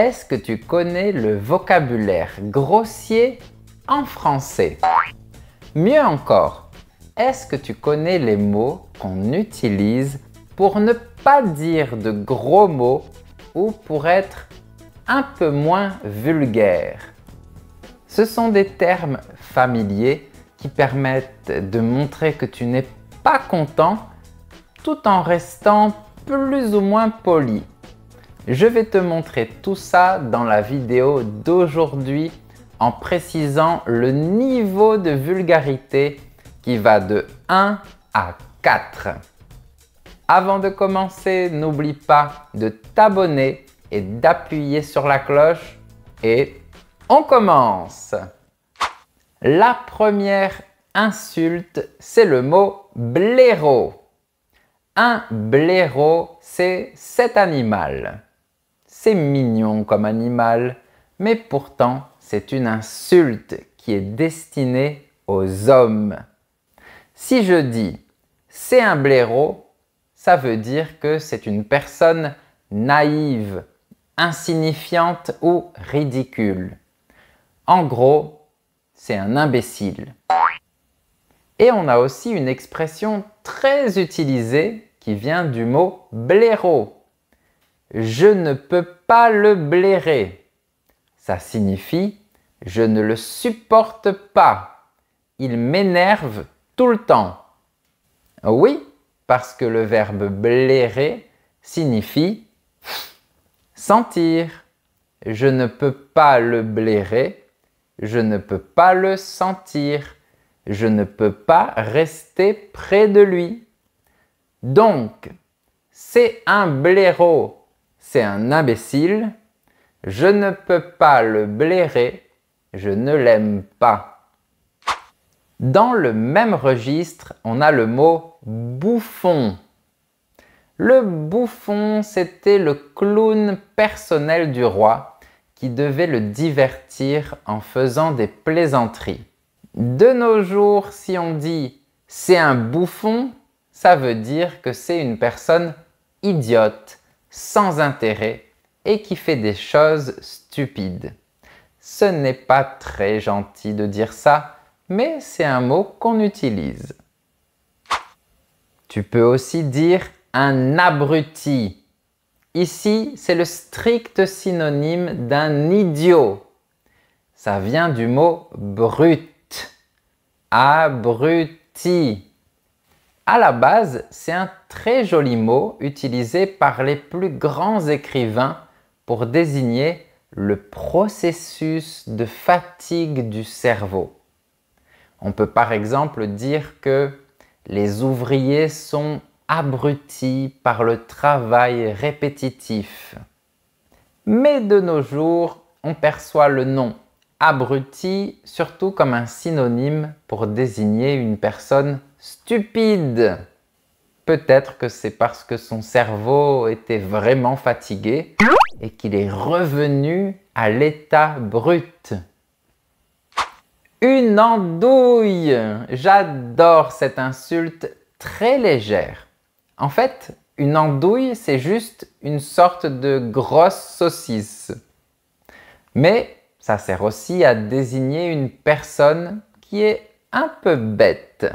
Est-ce que tu connais le vocabulaire grossier en français Mieux encore, est-ce que tu connais les mots qu'on utilise pour ne pas dire de gros mots ou pour être un peu moins vulgaire Ce sont des termes familiers qui permettent de montrer que tu n'es pas content tout en restant plus ou moins poli. Je vais te montrer tout ça dans la vidéo d'aujourd'hui en précisant le niveau de vulgarité qui va de 1 à 4. Avant de commencer, n'oublie pas de t'abonner et d'appuyer sur la cloche. Et on commence La première insulte, c'est le mot blaireau. Un blaireau, c'est cet animal. C'est mignon comme animal, mais pourtant c'est une insulte qui est destinée aux hommes. Si je dis c'est un blaireau, ça veut dire que c'est une personne naïve, insignifiante ou ridicule. En gros, c'est un imbécile. Et on a aussi une expression très utilisée qui vient du mot blaireau. Je ne peux pas le blairer. Ça signifie je ne le supporte pas. Il m'énerve tout le temps. Oui, parce que le verbe blairer signifie sentir. Je ne peux pas le blairer. Je ne peux pas le sentir. Je ne peux pas rester près de lui. Donc, c'est un blaireau c'est un imbécile, je ne peux pas le blairer, je ne l'aime pas. Dans le même registre, on a le mot bouffon. Le bouffon, c'était le clown personnel du roi qui devait le divertir en faisant des plaisanteries. De nos jours, si on dit c'est un bouffon, ça veut dire que c'est une personne idiote, sans intérêt et qui fait des choses stupides. Ce n'est pas très gentil de dire ça, mais c'est un mot qu'on utilise. Tu peux aussi dire un abruti. Ici, c'est le strict synonyme d'un idiot. Ça vient du mot brut. Abruti. À la base, c'est un très joli mot utilisé par les plus grands écrivains pour désigner le processus de fatigue du cerveau. On peut par exemple dire que les ouvriers sont abrutis par le travail répétitif. Mais de nos jours, on perçoit le nom abruti surtout comme un synonyme pour désigner une personne stupide. Peut-être que c'est parce que son cerveau était vraiment fatigué et qu'il est revenu à l'état brut. Une andouille J'adore cette insulte très légère. En fait, une andouille, c'est juste une sorte de grosse saucisse. Mais ça sert aussi à désigner une personne qui est un peu bête.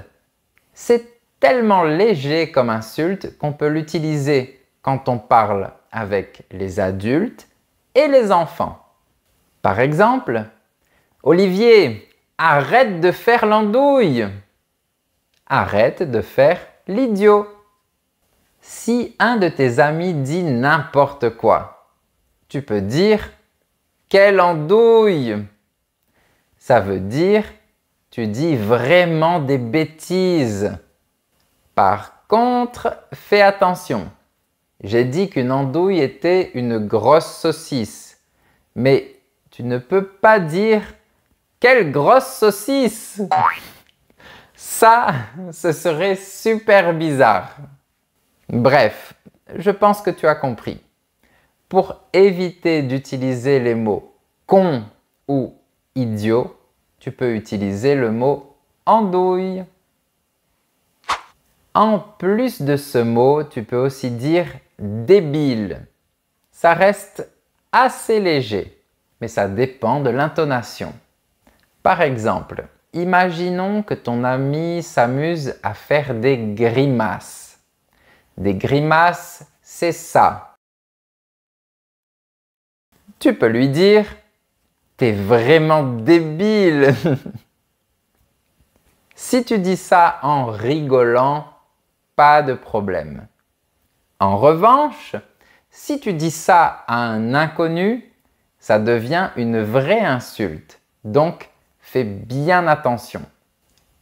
C'est tellement léger comme insulte qu'on peut l'utiliser quand on parle avec les adultes et les enfants. Par exemple, Olivier, arrête de faire l'andouille. Arrête de faire l'idiot. Si un de tes amis dit n'importe quoi, tu peux dire quelle andouille. Ça veut dire tu dis vraiment des bêtises. Par contre, fais attention. J'ai dit qu'une andouille était une grosse saucisse. Mais tu ne peux pas dire quelle grosse saucisse Ça, ce serait super bizarre. Bref, je pense que tu as compris. Pour éviter d'utiliser les mots con ou idiot, tu peux utiliser le mot andouille. En plus de ce mot, tu peux aussi dire débile. Ça reste assez léger, mais ça dépend de l'intonation. Par exemple, imaginons que ton ami s'amuse à faire des grimaces. Des grimaces, c'est ça. Tu peux lui dire T'es vraiment débile Si tu dis ça en rigolant, pas de problème. En revanche, si tu dis ça à un inconnu, ça devient une vraie insulte. Donc, fais bien attention.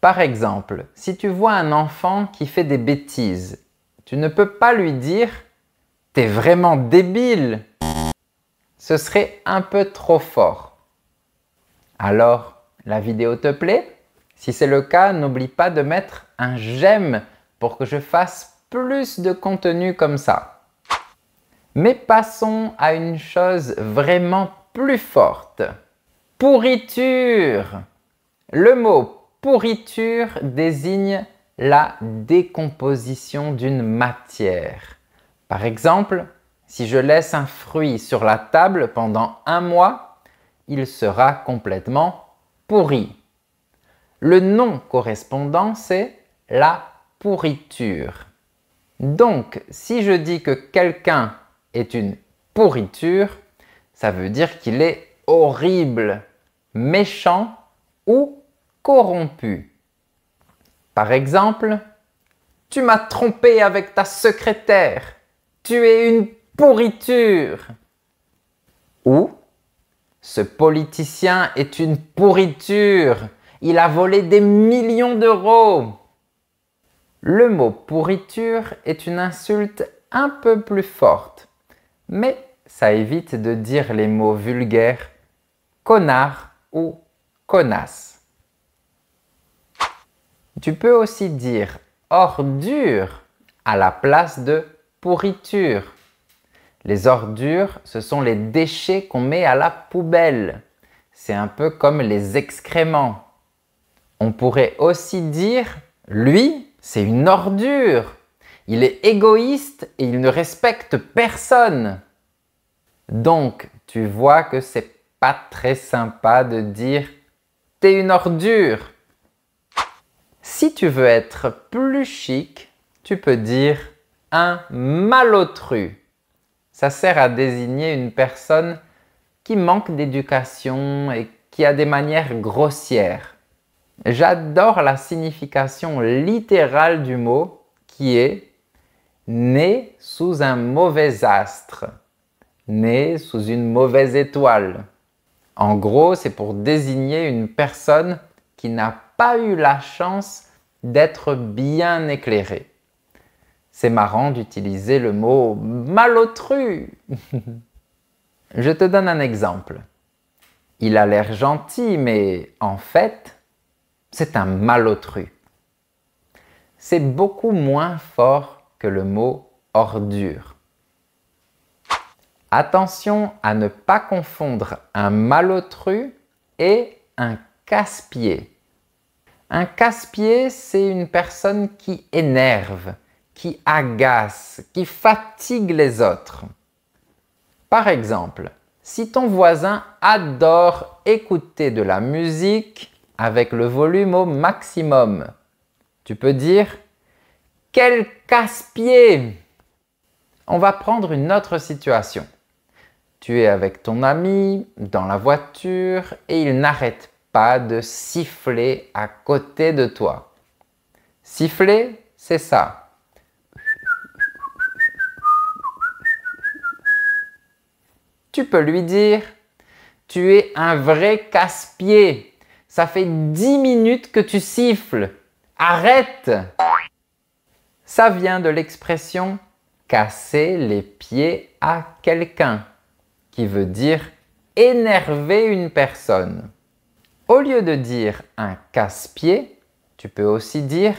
Par exemple, si tu vois un enfant qui fait des bêtises, tu ne peux pas lui dire ⁇ T'es vraiment débile !⁇ Ce serait un peu trop fort. Alors, la vidéo te plaît Si c'est le cas, n'oublie pas de mettre un j'aime pour que je fasse plus de contenu comme ça. Mais passons à une chose vraiment plus forte. Pourriture Le mot pourriture désigne la décomposition d'une matière. Par exemple, si je laisse un fruit sur la table pendant un mois, il sera complètement pourri. Le nom correspondant, c'est la pourriture. Donc, si je dis que quelqu'un est une pourriture, ça veut dire qu'il est horrible, méchant ou corrompu. Par exemple, tu m'as trompé avec ta secrétaire. Tu es une pourriture. Ou ce politicien est une pourriture. Il a volé des millions d'euros. Le mot pourriture est une insulte un peu plus forte, mais ça évite de dire les mots vulgaires connard ou connasse. Tu peux aussi dire ordure à la place de pourriture. Les ordures, ce sont les déchets qu'on met à la poubelle. C'est un peu comme les excréments. On pourrait aussi dire, lui, c'est une ordure. Il est égoïste et il ne respecte personne. Donc, tu vois que c'est pas très sympa de dire T'es une ordure. Si tu veux être plus chic, tu peux dire un malotru. Ça sert à désigner une personne qui manque d'éducation et qui a des manières grossières. J'adore la signification littérale du mot qui est né sous un mauvais astre, né sous une mauvaise étoile. En gros, c'est pour désigner une personne qui n'a pas eu la chance d'être bien éclairée. C'est marrant d'utiliser le mot malotru. Je te donne un exemple. Il a l'air gentil, mais en fait, c'est un malotru. C'est beaucoup moins fort que le mot ordure. Attention à ne pas confondre un malotru et un casse-pied. Un casse-pied, c'est une personne qui énerve, qui agace, qui fatigue les autres. Par exemple, si ton voisin adore écouter de la musique avec le volume au maximum, tu peux dire Quel casse-pied On va prendre une autre situation. Tu es avec ton ami dans la voiture et il n'arrête pas de siffler à côté de toi. Siffler, c'est ça. tu peux lui dire Tu es un vrai casse-pied. Ça fait 10 minutes que tu siffles. Arrête Ça vient de l'expression casser les pieds à quelqu'un, qui veut dire énerver une personne. Au lieu de dire un casse-pied, tu peux aussi dire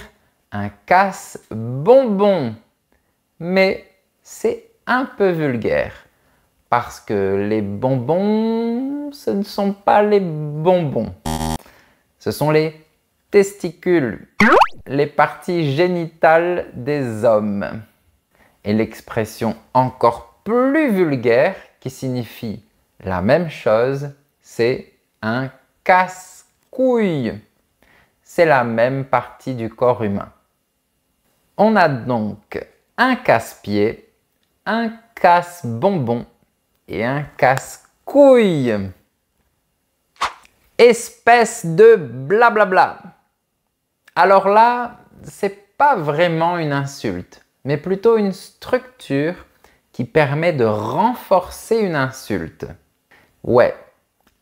un casse-bonbon, mais c'est un peu vulgaire. Parce que les bonbons, ce ne sont pas les bonbons. Ce sont les testicules, les parties génitales des hommes. Et l'expression encore plus vulgaire qui signifie la même chose, c'est un casse-couille. C'est la même partie du corps humain. On a donc un casse-pied, un casse-bonbon et un casse-couille. Espèce de blablabla. Alors là, c'est pas vraiment une insulte, mais plutôt une structure qui permet de renforcer une insulte. Ouais,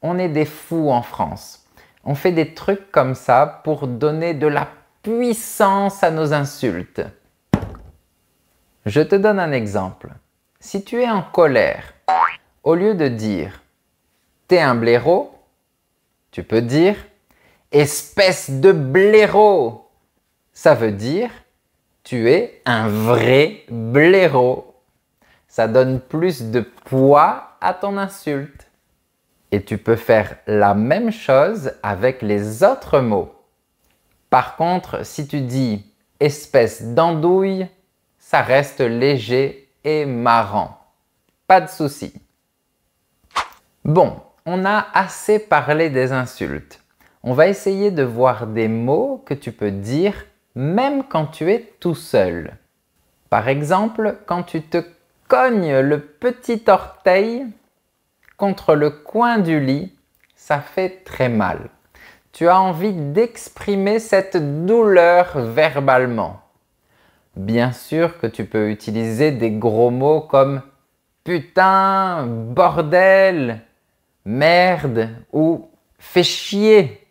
on est des fous en France. On fait des trucs comme ça pour donner de la puissance à nos insultes. Je te donne un exemple. Si tu es en colère, au lieu de dire T'es un blaireau, tu peux dire Espèce de blaireau. Ça veut dire Tu es un vrai blaireau. Ça donne plus de poids à ton insulte. Et tu peux faire la même chose avec les autres mots. Par contre, si tu dis espèce d'andouille, ça reste léger et marrant. Pas de souci. Bon, on a assez parlé des insultes. On va essayer de voir des mots que tu peux dire même quand tu es tout seul. Par exemple, quand tu te cognes le petit orteil contre le coin du lit, ça fait très mal. Tu as envie d'exprimer cette douleur verbalement. Bien sûr que tu peux utiliser des gros mots comme putain, bordel, merde ou fais chier.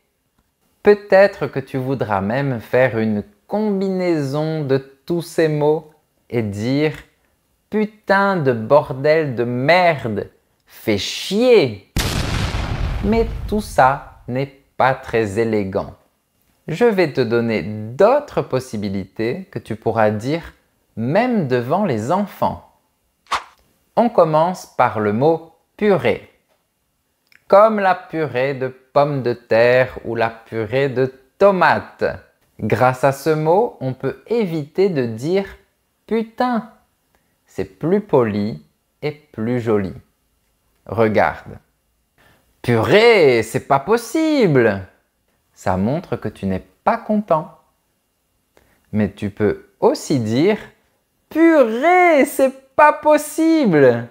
Peut-être que tu voudras même faire une combinaison de tous ces mots et dire putain de bordel de merde, fais chier. Mais tout ça n'est pas très élégant. Je vais te donner d'autres possibilités que tu pourras dire même devant les enfants. On commence par le mot purée comme la purée de pommes de terre ou la purée de tomates. Grâce à ce mot, on peut éviter de dire putain. C'est plus poli et plus joli. Regarde. Purée, c'est pas possible. Ça montre que tu n'es pas content. Mais tu peux aussi dire purée, c'est pas possible.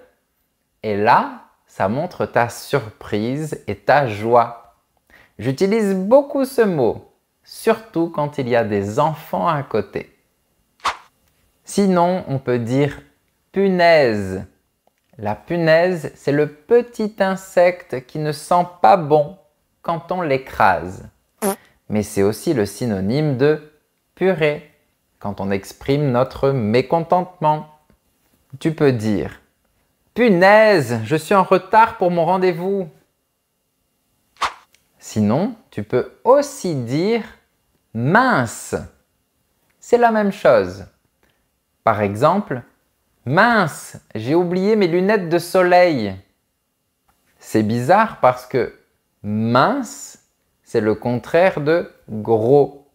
Et là, ça montre ta surprise et ta joie. J'utilise beaucoup ce mot, surtout quand il y a des enfants à côté. Sinon, on peut dire punaise. La punaise, c'est le petit insecte qui ne sent pas bon quand on l'écrase. Mais c'est aussi le synonyme de purée quand on exprime notre mécontentement. Tu peux dire je suis en retard pour mon rendez-vous. Sinon, tu peux aussi dire mince. C'est la même chose. Par exemple, mince, j'ai oublié mes lunettes de soleil. C'est bizarre parce que mince, c'est le contraire de gros.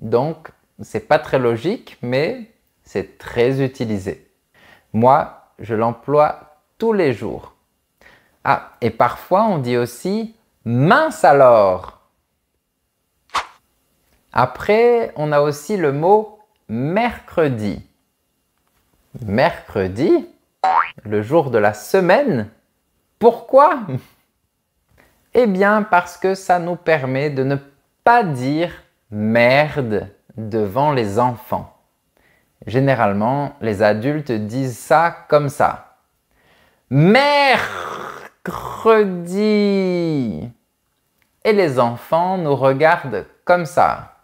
Donc, c'est pas très logique, mais c'est très utilisé. Moi, je l'emploie les jours. Ah, et parfois on dit aussi mince alors. Après, on a aussi le mot mercredi. Mercredi, le jour de la semaine. Pourquoi Eh bien parce que ça nous permet de ne pas dire merde devant les enfants. Généralement, les adultes disent ça comme ça mercredi. Et les enfants nous regardent comme ça.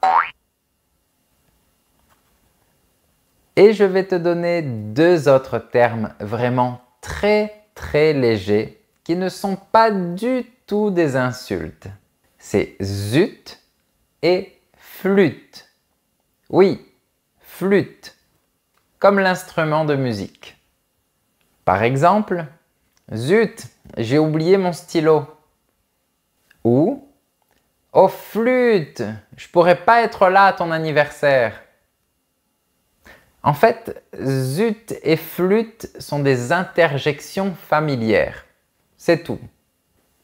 Et je vais te donner deux autres termes vraiment très très légers qui ne sont pas du tout des insultes. C'est zut et flûte. Oui, flûte, comme l'instrument de musique. Par exemple, Zut, j'ai oublié mon stylo. Ou Oh flûte, je pourrais pas être là à ton anniversaire. En fait, zut et flûte sont des interjections familières. C'est tout.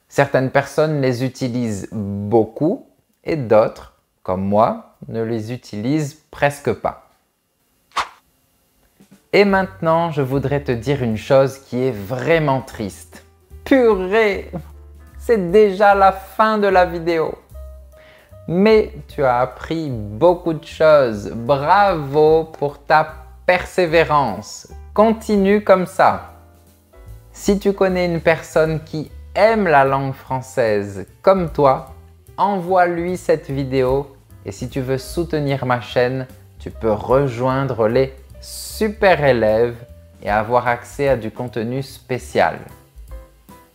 Certaines personnes les utilisent beaucoup et d'autres, comme moi, ne les utilisent presque pas. Et maintenant, je voudrais te dire une chose qui est vraiment triste. Purée C'est déjà la fin de la vidéo. Mais tu as appris beaucoup de choses. Bravo pour ta persévérance. Continue comme ça. Si tu connais une personne qui aime la langue française comme toi, envoie-lui cette vidéo. Et si tu veux soutenir ma chaîne, tu peux rejoindre les super élève et avoir accès à du contenu spécial.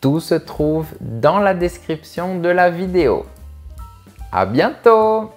Tout se trouve dans la description de la vidéo. À bientôt